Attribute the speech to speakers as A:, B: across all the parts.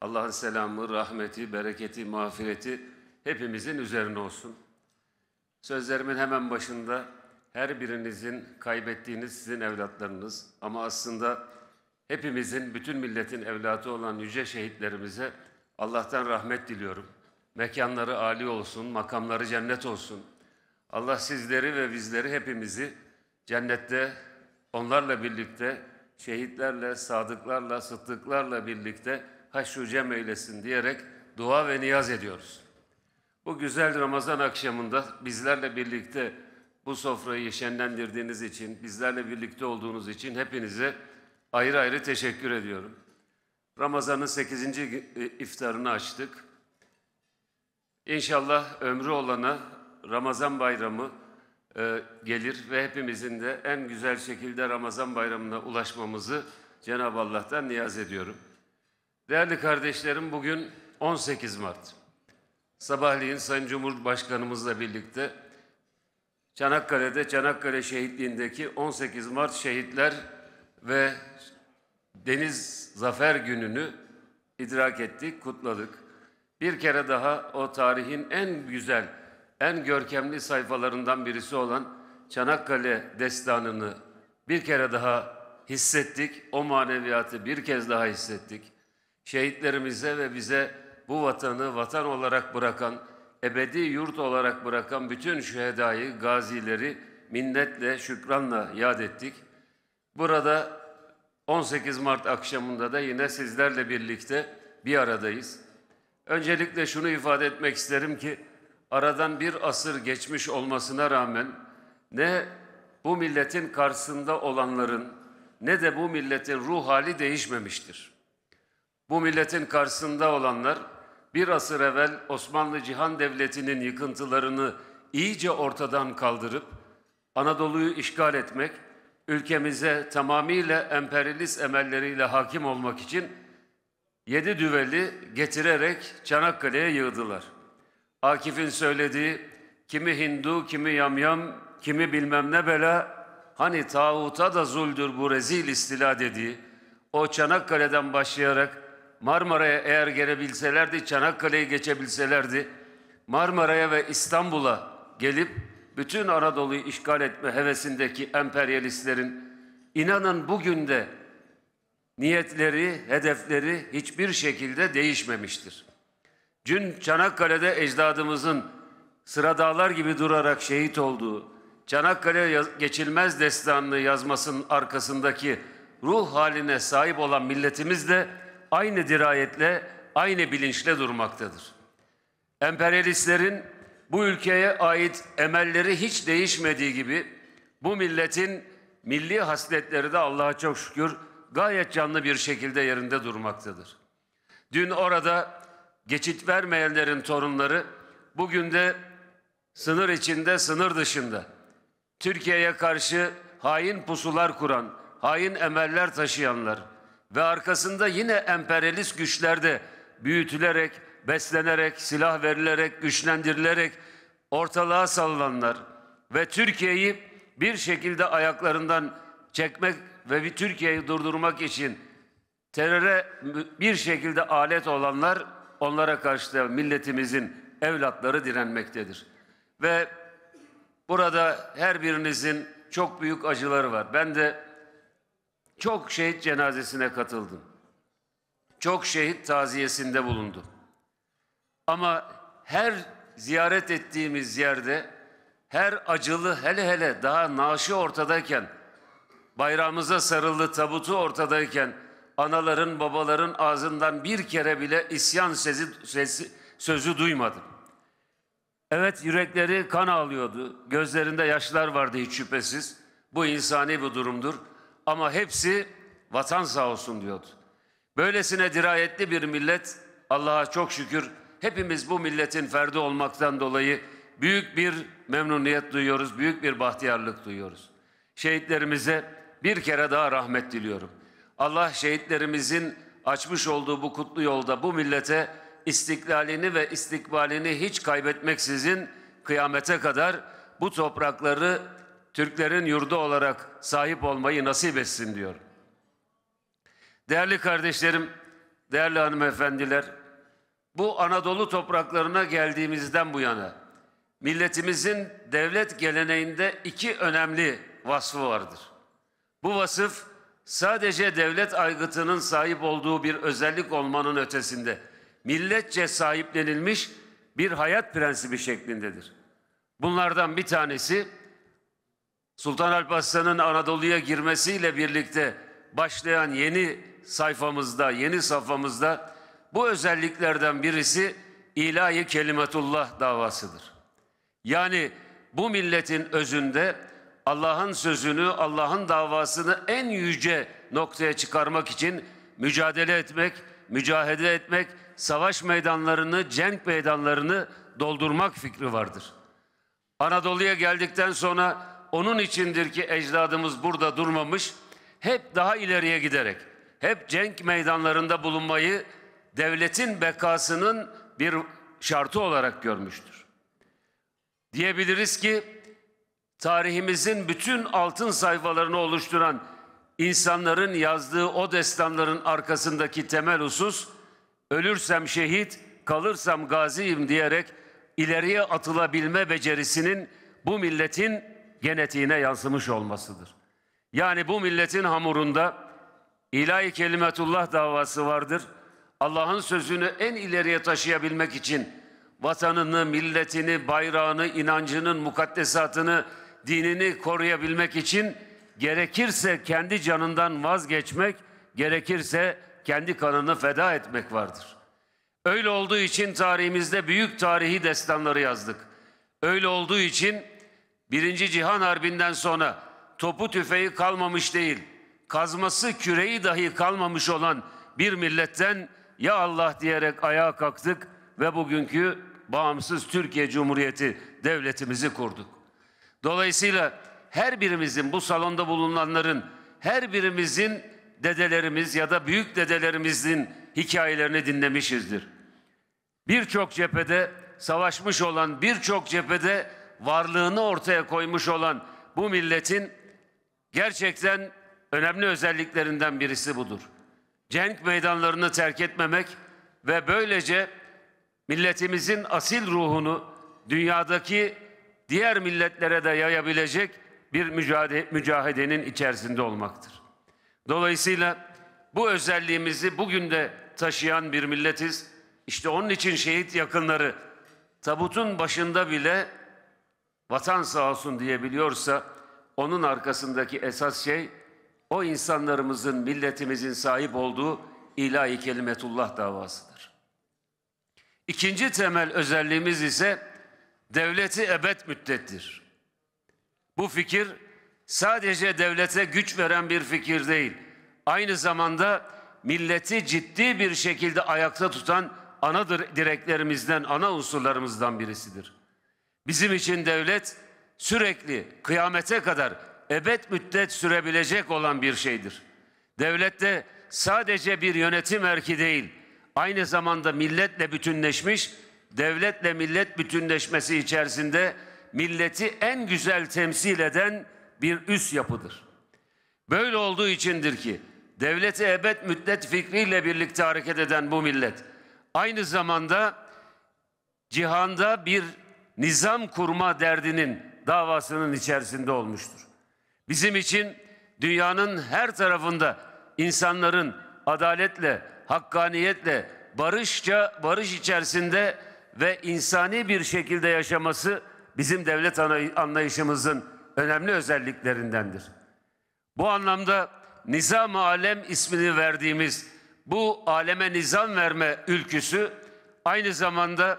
A: Allah'ın selamı, rahmeti, bereketi, mağfireti hepimizin üzerine olsun. Sözlerimin hemen başında her birinizin kaybettiğiniz sizin evlatlarınız ama aslında hepimizin, bütün milletin evlatı olan yüce şehitlerimize Allah'tan rahmet diliyorum. Mekanları âli olsun, makamları cennet olsun. Allah sizleri ve bizleri hepimizi cennette onlarla birlikte, şehitlerle, sadıklarla, sıddıklarla birlikte haşru cem eylesin diyerek dua ve niyaz ediyoruz. Bu güzel Ramazan akşamında bizlerle birlikte bu sofrayı şenlendirdiğiniz için, bizlerle birlikte olduğunuz için hepinize ayrı ayrı teşekkür ediyorum. Ramazan'ın 8. E, iftarını açtık. İnşallah ömrü olana Ramazan bayramı e, gelir ve hepimizin de en güzel şekilde Ramazan bayramına ulaşmamızı Cenab-ı Allah'tan niyaz ediyorum. Değerli kardeşlerim bugün 18 Mart. Sabahleyin Sayın Cumhurbaşkanımızla birlikte Çanakkale'de Çanakkale şehitliğindeki 18 Mart şehitler ve Deniz Zafer Günü'nü idrak ettik, kutladık. Bir kere daha o tarihin en güzel, en görkemli sayfalarından birisi olan Çanakkale destanını bir kere daha hissettik. O maneviyatı bir kez daha hissettik. Şehitlerimize ve bize bu vatanı vatan olarak bırakan, ebedi yurt olarak bırakan bütün şühedayı, gazileri minnetle, şükranla yad ettik. Burada 18 Mart akşamında da yine sizlerle birlikte bir aradayız. Öncelikle şunu ifade etmek isterim ki aradan bir asır geçmiş olmasına rağmen ne bu milletin karşısında olanların ne de bu milletin ruh hali değişmemiştir. Bu milletin karşısında olanlar bir asır evvel Osmanlı Cihan Devleti'nin yıkıntılarını iyice ortadan kaldırıp Anadolu'yu işgal etmek, ülkemize tamamıyla emperyalist emelleriyle hakim olmak için yedi düveli getirerek Çanakkale'ye yığdılar. Akif'in söylediği kimi Hindu, kimi yamyam, kimi bilmem ne bela, hani tağuta da zuldür bu rezil istila dediği, o Çanakkale'den başlayarak Marmara'ya eğer gelebilselerdi, Çanakkale'yi geçebilselerdi, Marmara'ya ve İstanbul'a gelip bütün Anadolu'yu işgal etme hevesindeki emperyalistlerin inanın bugün de niyetleri, hedefleri hiçbir şekilde değişmemiştir. Cün Çanakkale'de ecdadımızın sıradağlar gibi durarak şehit olduğu, Çanakkale geçilmez destanını yazmasının arkasındaki ruh haline sahip olan milletimiz de aynı dirayetle, aynı bilinçle durmaktadır. Emperyalistlerin bu ülkeye ait emelleri hiç değişmediği gibi bu milletin milli hasletleri de Allah'a çok şükür gayet canlı bir şekilde yerinde durmaktadır. Dün orada geçit vermeyenlerin torunları bugün de sınır içinde, sınır dışında Türkiye'ye karşı hain pusular kuran, hain emeller taşıyanlar, ve arkasında yine emperyalist güçlerde büyütülerek, beslenerek, silah verilerek, güçlendirilerek ortalığa sallananlar ve Türkiye'yi bir şekilde ayaklarından çekmek ve bir Türkiye'yi durdurmak için teröre bir şekilde alet olanlar onlara karşı da milletimizin evlatları direnmektedir. Ve burada her birinizin çok büyük acıları var. Ben de çok şehit cenazesine katıldım. Çok şehit taziyesinde bulundum. Ama her ziyaret ettiğimiz yerde her acılı hele hele daha naaşı ortadayken bayrağımıza sarıldı tabutu ortadayken anaların babaların ağzından bir kere bile isyan sesi, sesi, sözü duymadım. Evet yürekleri kan ağlıyordu. Gözlerinde yaşlar vardı hiç şüphesiz. Bu insani bir durumdur. Ama hepsi vatan sağ olsun diyordu. Böylesine dirayetli bir millet Allah'a çok şükür hepimiz bu milletin ferdi olmaktan dolayı büyük bir memnuniyet duyuyoruz, büyük bir bahtiyarlık duyuyoruz. Şehitlerimize bir kere daha rahmet diliyorum. Allah şehitlerimizin açmış olduğu bu kutlu yolda bu millete istiklalini ve istikbalini hiç kaybetmeksizin kıyamete kadar bu toprakları Türklerin yurdu olarak sahip olmayı nasip etsin diyor. Değerli kardeşlerim, değerli hanımefendiler, bu Anadolu topraklarına geldiğimizden bu yana milletimizin devlet geleneğinde iki önemli vasfı vardır. Bu vasıf sadece devlet aygıtının sahip olduğu bir özellik olmanın ötesinde milletçe sahiplenilmiş bir hayat prensibi şeklindedir. Bunlardan bir tanesi Sultan Alp Anadolu'ya girmesiyle birlikte başlayan yeni sayfamızda, yeni safhamızda bu özelliklerden birisi ilahi kelimetullah davasıdır. Yani bu milletin özünde Allah'ın sözünü, Allah'ın davasını en yüce noktaya çıkarmak için mücadele etmek, mücahede etmek, savaş meydanlarını, cenk meydanlarını doldurmak fikri vardır. Anadolu'ya geldikten sonra onun içindir ki ecdadımız burada durmamış, hep daha ileriye giderek, hep cenk meydanlarında bulunmayı devletin bekasının bir şartı olarak görmüştür. Diyebiliriz ki tarihimizin bütün altın sayfalarını oluşturan insanların yazdığı o destanların arkasındaki temel husus ölürsem şehit, kalırsam gaziyim diyerek ileriye atılabilme becerisinin bu milletin genetiğine yansımış olmasıdır. Yani bu milletin hamurunda ilahi kelimetullah davası vardır. Allah'ın sözünü en ileriye taşıyabilmek için vatanını, milletini, bayrağını, inancının mukaddesatını, dinini koruyabilmek için gerekirse kendi canından vazgeçmek, gerekirse kendi kanını feda etmek vardır. Öyle olduğu için tarihimizde büyük tarihi destanları yazdık. Öyle olduğu için Birinci Cihan Harbi'nden sonra topu tüfeği kalmamış değil, kazması küreği dahi kalmamış olan bir milletten ya Allah diyerek ayağa kalktık ve bugünkü bağımsız Türkiye Cumhuriyeti devletimizi kurduk. Dolayısıyla her birimizin bu salonda bulunanların her birimizin dedelerimiz ya da büyük dedelerimizin hikayelerini dinlemişizdir. Birçok cephede savaşmış olan birçok cephede varlığını ortaya koymuş olan bu milletin gerçekten önemli özelliklerinden birisi budur. Cenk meydanlarını terk etmemek ve böylece milletimizin asil ruhunu dünyadaki diğer milletlere de yayabilecek bir mücadele, içerisinde olmaktır. Dolayısıyla bu özelliğimizi bugün de taşıyan bir milletiz. İşte onun için şehit yakınları tabutun başında bile vatan sağ olsun diyebiliyorsa onun arkasındaki esas şey o insanlarımızın, milletimizin sahip olduğu ilahi kelimetullah davasıdır. İkinci temel özelliğimiz ise devleti ebed müddettir. Bu fikir sadece devlete güç veren bir fikir değil. Aynı zamanda milleti ciddi bir şekilde ayakta tutan ana direklerimizden, ana unsurlarımızdan birisidir. Bizim için devlet sürekli kıyamete kadar ebed müddet sürebilecek olan bir şeydir. Devlette sadece bir yönetim erki değil, aynı zamanda milletle bütünleşmiş, devletle millet bütünleşmesi içerisinde milleti en güzel temsil eden bir üst yapıdır. Böyle olduğu içindir ki devleti ebed müddet fikriyle birlikte hareket eden bu millet aynı zamanda cihanda bir nizam kurma derdinin davasının içerisinde olmuştur. Bizim için dünyanın her tarafında insanların adaletle, hakkaniyetle, barışça, barış içerisinde ve insani bir şekilde yaşaması bizim devlet anlayışımızın önemli özelliklerindendir. Bu anlamda nizam alem ismini verdiğimiz bu aleme nizam verme ülküsü aynı zamanda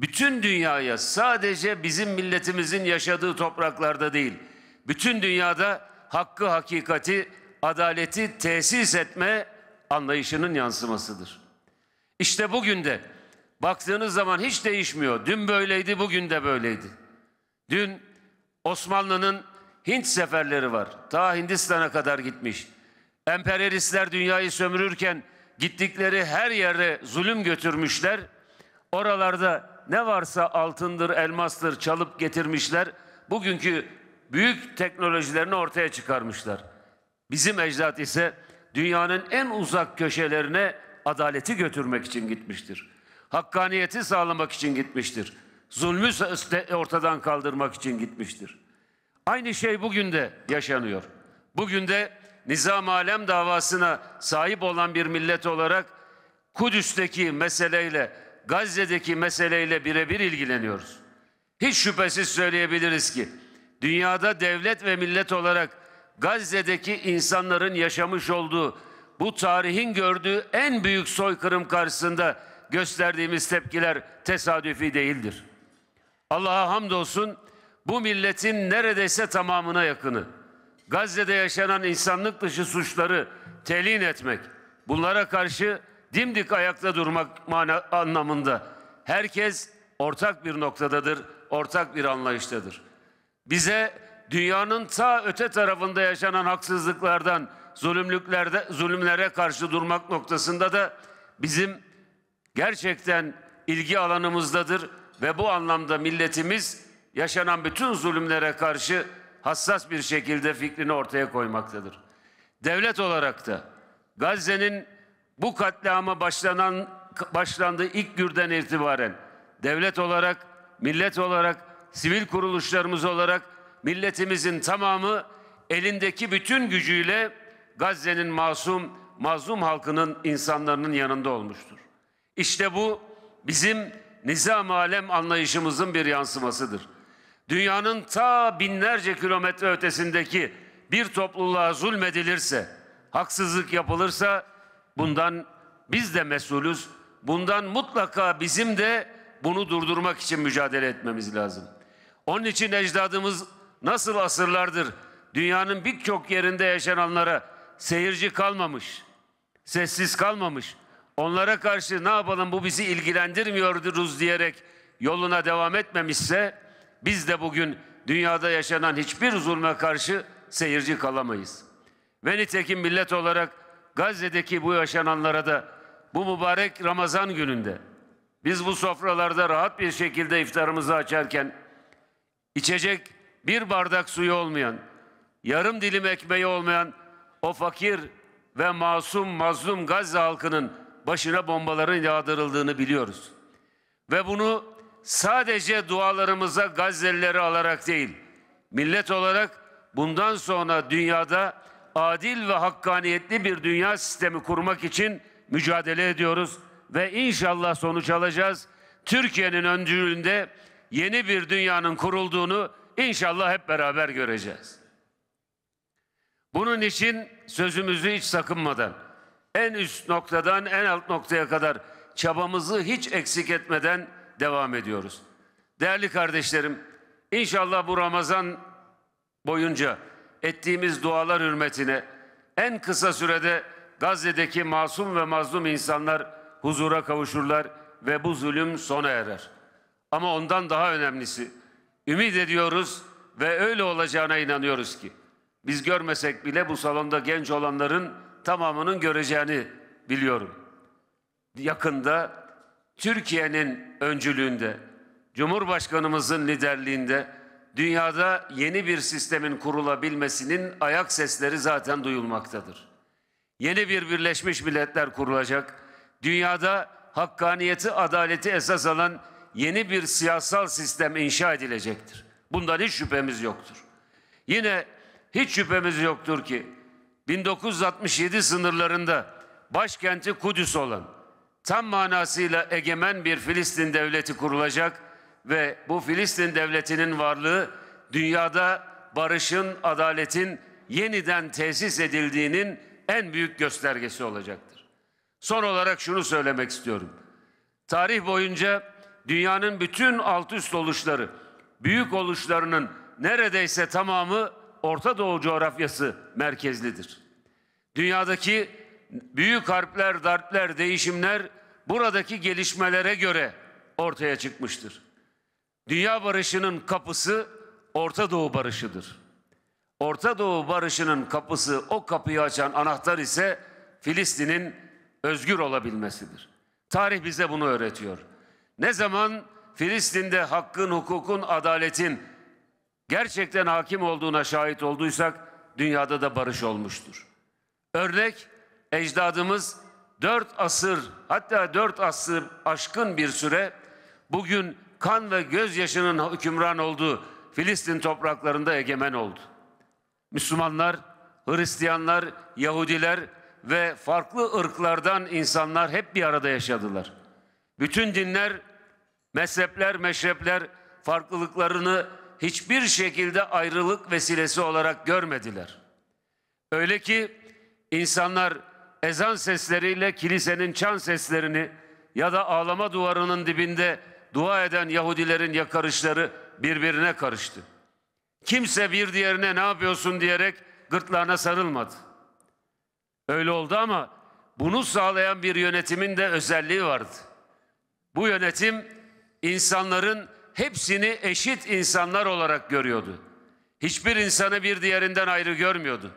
A: bütün dünyaya sadece bizim milletimizin yaşadığı topraklarda değil, bütün dünyada hakkı, hakikati, adaleti tesis etme anlayışının yansımasıdır. İşte bugün de baktığınız zaman hiç değişmiyor. Dün böyleydi, bugün de böyleydi. Dün Osmanlı'nın Hint seferleri var. Ta Hindistan'a kadar gitmiş. Emperyalistler dünyayı sömürürken gittikleri her yere zulüm götürmüşler. Oralarda ne varsa altındır, elmastır çalıp getirmişler. Bugünkü büyük teknolojilerini ortaya çıkarmışlar. Bizim ecdat ise dünyanın en uzak köşelerine adaleti götürmek için gitmiştir. Hakkaniyeti sağlamak için gitmiştir. Zulmü ortadan kaldırmak için gitmiştir. Aynı şey bugün de yaşanıyor. Bugün de nizam alem davasına sahip olan bir millet olarak Kudüs'teki meseleyle Gazze'deki meseleyle birebir ilgileniyoruz. Hiç şüphesiz söyleyebiliriz ki dünyada devlet ve millet olarak Gazze'deki insanların yaşamış olduğu bu tarihin gördüğü en büyük soykırım karşısında gösterdiğimiz tepkiler tesadüfi değildir. Allah'a hamdolsun bu milletin neredeyse tamamına yakını Gazze'de yaşanan insanlık dışı suçları telin etmek, bunlara karşı dimdik ayakta durmak mana anlamında. Herkes ortak bir noktadadır, ortak bir anlayıştadır. Bize dünyanın ta öte tarafında yaşanan haksızlıklardan, zulümlüklerde, zulümlere karşı durmak noktasında da bizim gerçekten ilgi alanımızdadır ve bu anlamda milletimiz yaşanan bütün zulümlere karşı hassas bir şekilde fikrini ortaya koymaktadır. Devlet olarak da Gazze'nin bu katliama başlanan başlandığı ilk günden itibaren devlet olarak, millet olarak, sivil kuruluşlarımız olarak milletimizin tamamı elindeki bütün gücüyle Gazze'nin masum, mazlum halkının insanların yanında olmuştur. İşte bu bizim nizam alem anlayışımızın bir yansımasıdır. Dünyanın ta binlerce kilometre ötesindeki bir topluluğa zulmedilirse, haksızlık yapılırsa Bundan biz de mesulüz. Bundan mutlaka bizim de bunu durdurmak için mücadele etmemiz lazım. Onun için ecdadımız nasıl asırlardır dünyanın birçok yerinde yaşananlara seyirci kalmamış, sessiz kalmamış. Onlara karşı ne yapalım bu bizi ilgilendirmiyoruz diyerek yoluna devam etmemişse biz de bugün dünyada yaşanan hiçbir zulme karşı seyirci kalamayız. Ve nitekim millet olarak Gazze'deki bu yaşananlara da bu mübarek Ramazan gününde biz bu sofralarda rahat bir şekilde iftarımızı açarken içecek bir bardak suyu olmayan, yarım dilim ekmeği olmayan o fakir ve masum mazlum Gazze halkının başına bombaların yağdırıldığını biliyoruz. Ve bunu sadece dualarımıza Gazze'lileri alarak değil, millet olarak bundan sonra dünyada adil ve hakkaniyetli bir dünya sistemi kurmak için mücadele ediyoruz ve inşallah sonuç alacağız. Türkiye'nin öncülüğünde yeni bir dünyanın kurulduğunu inşallah hep beraber göreceğiz. Bunun için sözümüzü hiç sakınmadan en üst noktadan en alt noktaya kadar çabamızı hiç eksik etmeden devam ediyoruz. Değerli kardeşlerim, inşallah bu Ramazan boyunca ettiğimiz dualar hürmetine en kısa sürede Gazze'deki masum ve mazlum insanlar huzura kavuşurlar ve bu zulüm sona erer. Ama ondan daha önemlisi ümit ediyoruz ve öyle olacağına inanıyoruz ki biz görmesek bile bu salonda genç olanların tamamının göreceğini biliyorum. Yakında Türkiye'nin öncülüğünde, Cumhurbaşkanımızın liderliğinde dünyada yeni bir sistemin kurulabilmesinin ayak sesleri zaten duyulmaktadır. Yeni bir Birleşmiş Milletler kurulacak, dünyada hakkaniyeti, adaleti esas alan yeni bir siyasal sistem inşa edilecektir. Bundan hiç şüphemiz yoktur. Yine hiç şüphemiz yoktur ki 1967 sınırlarında başkenti Kudüs olan tam manasıyla egemen bir Filistin devleti kurulacak ve bu Filistin devletinin varlığı dünyada barışın, adaletin yeniden tesis edildiğinin en büyük göstergesi olacaktır. Son olarak şunu söylemek istiyorum. Tarih boyunca dünyanın bütün alt üst oluşları, büyük oluşlarının neredeyse tamamı Orta Doğu coğrafyası merkezlidir. Dünyadaki büyük harpler, darpler, değişimler buradaki gelişmelere göre ortaya çıkmıştır. Dünya barışının kapısı Orta Doğu barışıdır. Orta Doğu barışının kapısı o kapıyı açan anahtar ise Filistin'in özgür olabilmesidir. Tarih bize bunu öğretiyor. Ne zaman Filistin'de hakkın, hukukun, adaletin gerçekten hakim olduğuna şahit olduysak dünyada da barış olmuştur. Örnek ecdadımız dört asır hatta dört asır aşkın bir süre bugün kan ve gözyaşının hükümran olduğu Filistin topraklarında egemen oldu. Müslümanlar, Hristiyanlar, Yahudiler ve farklı ırklardan insanlar hep bir arada yaşadılar. Bütün dinler, mezhepler, meşrepler farklılıklarını hiçbir şekilde ayrılık vesilesi olarak görmediler. Öyle ki insanlar ezan sesleriyle kilisenin çan seslerini ya da ağlama duvarının dibinde dua eden Yahudilerin yakarışları birbirine karıştı. Kimse bir diğerine ne yapıyorsun diyerek gırtlağına sarılmadı. Öyle oldu ama bunu sağlayan bir yönetimin de özelliği vardı. Bu yönetim insanların hepsini eşit insanlar olarak görüyordu. Hiçbir insanı bir diğerinden ayrı görmüyordu.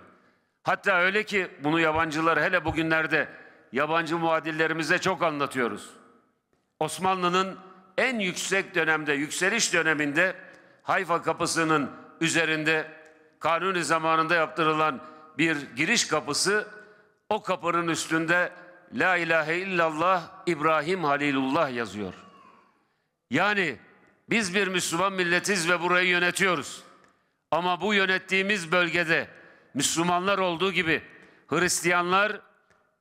A: Hatta öyle ki bunu yabancılar hele bugünlerde yabancı muadillerimize çok anlatıyoruz. Osmanlı'nın en yüksek dönemde, yükseliş döneminde Hayfa kapısının üzerinde kanuni zamanında yaptırılan bir giriş kapısı o kapının üstünde La ilahe illallah İbrahim Halilullah yazıyor. Yani biz bir Müslüman milletiz ve burayı yönetiyoruz. Ama bu yönettiğimiz bölgede Müslümanlar olduğu gibi Hristiyanlar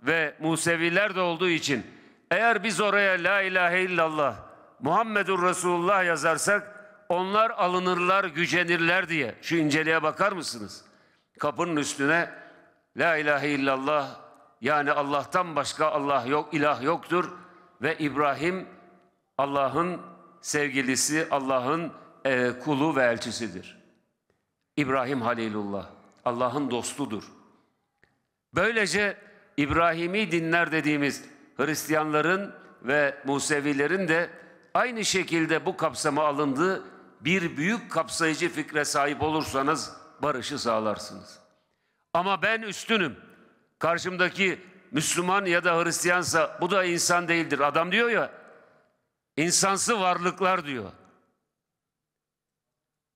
A: ve Museviler de olduğu için eğer biz oraya La ilahe illallah Muhammedur Resulullah yazarsak onlar alınırlar, gücenirler diye. Şu inceliğe bakar mısınız? Kapının üstüne La ilahe illallah yani Allah'tan başka Allah yok, ilah yoktur ve İbrahim Allah'ın sevgilisi, Allah'ın e, kulu ve elçisidir. İbrahim Halilullah, Allah'ın dostudur. Böylece İbrahimi dinler dediğimiz Hristiyanların ve Musevilerin de Aynı şekilde bu kapsama alındığı bir büyük kapsayıcı fikre sahip olursanız barışı sağlarsınız. Ama ben üstünüm. Karşımdaki Müslüman ya da Hristiyansa bu da insan değildir. Adam diyor ya insansı varlıklar diyor.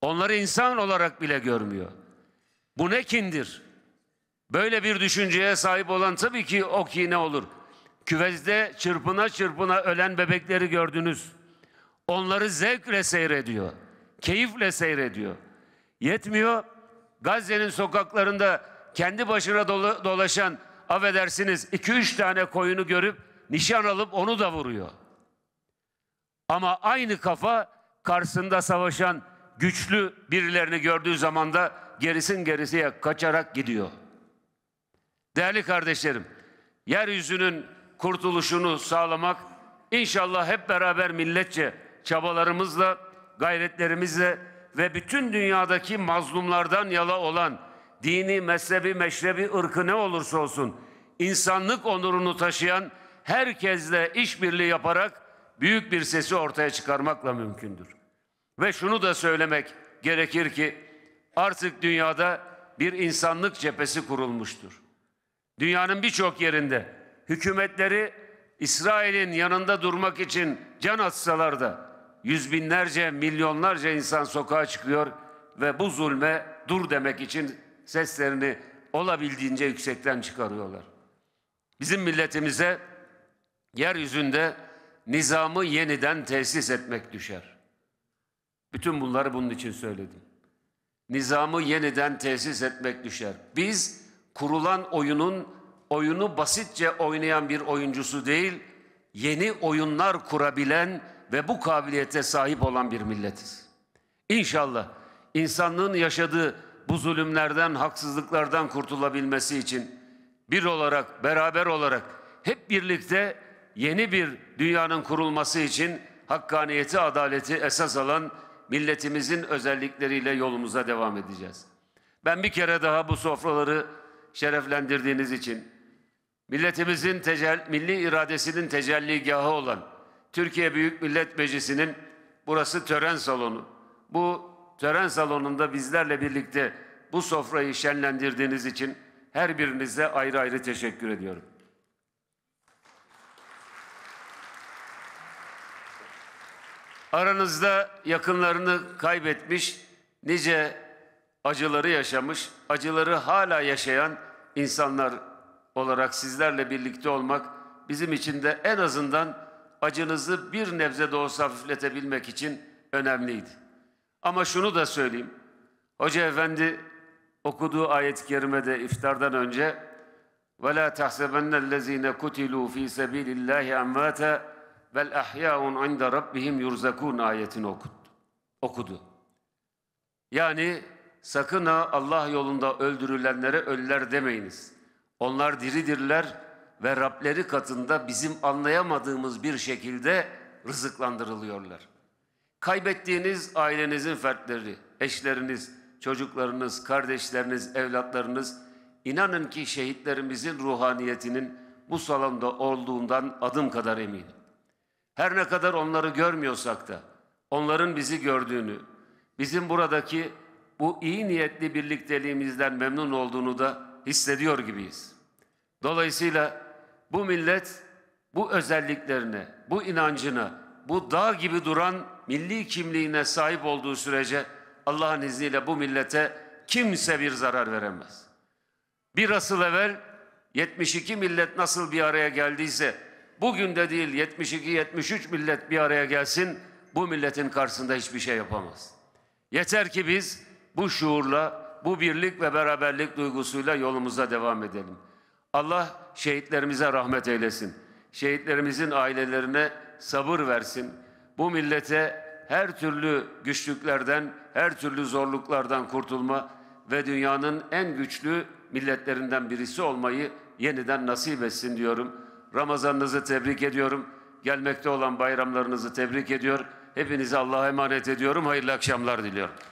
A: Onları insan olarak bile görmüyor. Bu ne kindir? Böyle bir düşünceye sahip olan tabii ki o ki ne olur? Küvezde çırpına çırpına ölen bebekleri gördünüz. Onları zevkle seyrediyor. Keyifle seyrediyor. Yetmiyor. Gazze'nin sokaklarında kendi başına dola, dolaşan affedersiniz 2-3 tane koyunu görüp nişan alıp onu da vuruyor. Ama aynı kafa karşısında savaşan güçlü birilerini gördüğü zaman da gerisin gerisiye kaçarak gidiyor. Değerli kardeşlerim, yeryüzünün kurtuluşunu sağlamak inşallah hep beraber milletçe çabalarımızla, gayretlerimizle ve bütün dünyadaki mazlumlardan yala olan dini, mezhebi, meşrebi, ırkı ne olursa olsun insanlık onurunu taşıyan herkesle işbirliği yaparak büyük bir sesi ortaya çıkarmakla mümkündür. Ve şunu da söylemek gerekir ki artık dünyada bir insanlık cephesi kurulmuştur. Dünyanın birçok yerinde hükümetleri İsrail'in yanında durmak için can atsalar da yüz binlerce, milyonlarca insan sokağa çıkıyor ve bu zulme dur demek için seslerini olabildiğince yüksekten çıkarıyorlar. Bizim milletimize yeryüzünde nizamı yeniden tesis etmek düşer. Bütün bunları bunun için söyledim. Nizamı yeniden tesis etmek düşer. Biz kurulan oyunun oyunu basitçe oynayan bir oyuncusu değil, yeni oyunlar kurabilen ve bu kabiliyete sahip olan bir milletiz. İnşallah insanlığın yaşadığı bu zulümlerden, haksızlıklardan kurtulabilmesi için bir olarak, beraber olarak hep birlikte yeni bir dünyanın kurulması için hakkaniyeti, adaleti esas alan milletimizin özellikleriyle yolumuza devam edeceğiz. Ben bir kere daha bu sofraları şereflendirdiğiniz için milletimizin tecel, milli iradesinin tecelligahı olan Türkiye Büyük Millet Meclisi'nin burası tören salonu. Bu tören salonunda bizlerle birlikte bu sofrayı şenlendirdiğiniz için her birinize ayrı ayrı teşekkür ediyorum. Aranızda yakınlarını kaybetmiş, nice acıları yaşamış, acıları hala yaşayan insanlar olarak sizlerle birlikte olmak bizim için de en azından acınızı bir nebze de olsa hafifletebilmek için önemliydi. Ama şunu da söyleyeyim. Hoca Efendi okuduğu ayet-i kerimede iftardan önce وَلَا تَحْسَبَنَّ الَّذ۪ينَ كُتِلُوا ف۪ي سَب۪يلِ اللّٰهِ اَمْوَاتًا بَلْ اَحْيَاءٌ عِنْدَ رَبِّهِمْ يُرْزَكُونَ ayetini okudu. okudu. Yani sakın ha Allah yolunda öldürülenlere ölüler demeyiniz. Onlar diridirler, ve Rableri katında bizim anlayamadığımız bir şekilde rızıklandırılıyorlar. Kaybettiğiniz ailenizin fertleri, eşleriniz, çocuklarınız, kardeşleriniz, evlatlarınız inanın ki şehitlerimizin ruhaniyetinin bu salonda olduğundan adım kadar eminim. Her ne kadar onları görmüyorsak da onların bizi gördüğünü, bizim buradaki bu iyi niyetli birlikteliğimizden memnun olduğunu da hissediyor gibiyiz. Dolayısıyla bu millet bu özelliklerini, bu inancını, bu dağ gibi duran milli kimliğine sahip olduğu sürece Allah'ın izniyle bu millete kimse bir zarar veremez. Bir asıl evvel 72 millet nasıl bir araya geldiyse bugün de değil 72-73 millet bir araya gelsin bu milletin karşısında hiçbir şey yapamaz. Yeter ki biz bu şuurla, bu birlik ve beraberlik duygusuyla yolumuza devam edelim. Allah şehitlerimize rahmet eylesin. Şehitlerimizin ailelerine sabır versin. Bu millete her türlü güçlüklerden, her türlü zorluklardan kurtulma ve dünyanın en güçlü milletlerinden birisi olmayı yeniden nasip etsin diyorum. Ramazanınızı tebrik ediyorum. Gelmekte olan bayramlarınızı tebrik ediyor. Hepinizi Allah'a emanet ediyorum. Hayırlı akşamlar diliyorum.